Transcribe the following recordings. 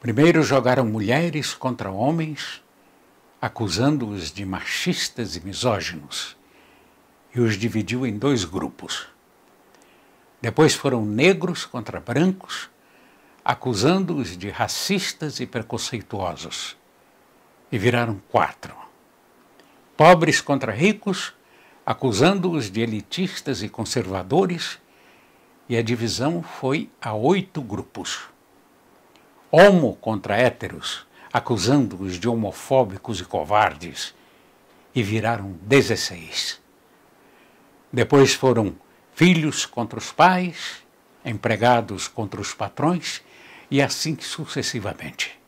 Primeiro jogaram mulheres contra homens, acusando-os de machistas e misóginos, e os dividiu em dois grupos. Depois foram negros contra brancos, acusando-os de racistas e preconceituosos, e viraram quatro. Pobres contra ricos, acusando-os de elitistas e conservadores, e a divisão foi a oito grupos homo contra héteros, acusando-os de homofóbicos e covardes, e viraram 16. Depois foram filhos contra os pais, empregados contra os patrões, e assim sucessivamente.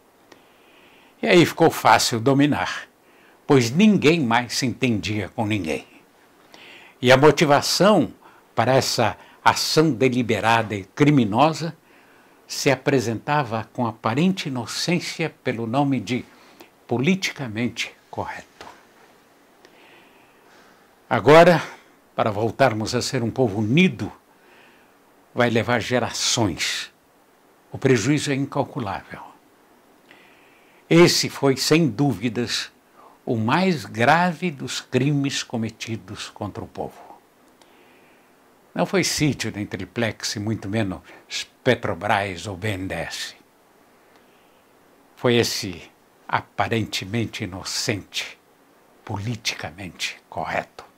E aí ficou fácil dominar, pois ninguém mais se entendia com ninguém. E a motivação para essa ação deliberada e criminosa se apresentava com aparente inocência pelo nome de politicamente correto. Agora, para voltarmos a ser um povo unido, vai levar gerações. O prejuízo é incalculável. Esse foi, sem dúvidas, o mais grave dos crimes cometidos contra o povo. Não foi sítio nem triplex, muito menos Petrobras ou BNDES. Foi esse aparentemente inocente, politicamente correto